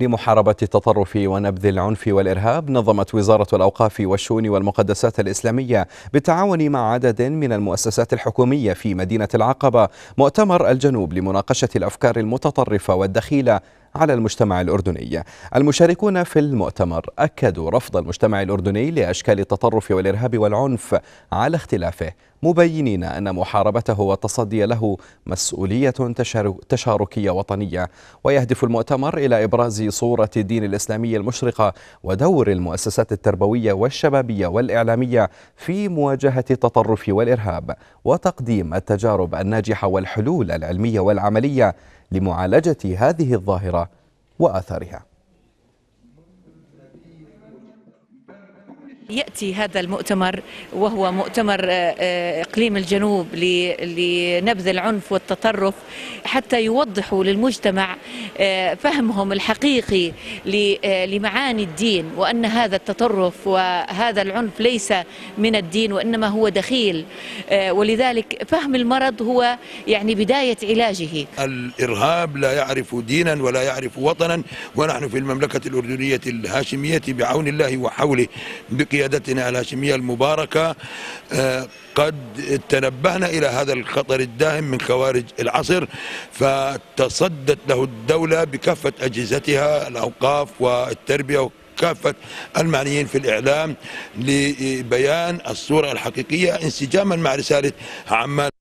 لمحاربة التطرف ونبذ العنف والإرهاب نظمت وزارة الأوقاف والشؤون والمقدسات الإسلامية بالتعاون مع عدد من المؤسسات الحكومية في مدينة العقبة مؤتمر الجنوب لمناقشة الأفكار المتطرفة والدخيلة على المجتمع الأردني المشاركون في المؤتمر أكدوا رفض المجتمع الأردني لأشكال التطرف والإرهاب والعنف على اختلافه مبينين أن محاربته والتصدي له مسؤولية تشاركية وطنية ويهدف المؤتمر إلى إبراز صورة الدين الإسلامي المشرقة ودور المؤسسات التربوية والشبابية والإعلامية في مواجهة التطرف والإرهاب وتقديم التجارب الناجحة والحلول العلمية والعملية لمعالجة هذه الظاهرة وآثارها يأتي هذا المؤتمر وهو مؤتمر آه، آه، إقليم الجنوب لنبذ العنف والتطرف حتى يوضحوا للمجتمع آه، فهمهم الحقيقي لمعاني الدين وأن هذا التطرف وهذا العنف ليس من الدين وإنما هو دخيل ولذلك فهم المرض هو يعني بداية علاجه الإرهاب لا يعرف دينا ولا يعرف وطنا ونحن في المملكة الأردنية الهاشمية بعون الله وحوله بقيادة قيادتنا الهاشمية المباركة آه، قد تنبهنا إلى هذا الخطر الداهم من خوارج العصر فتصدت له الدولة بكافة أجهزتها الأوقاف والتربية كافة المعنيين في الإعلام لبيان الصورة الحقيقية انسجاما مع رسالة عمان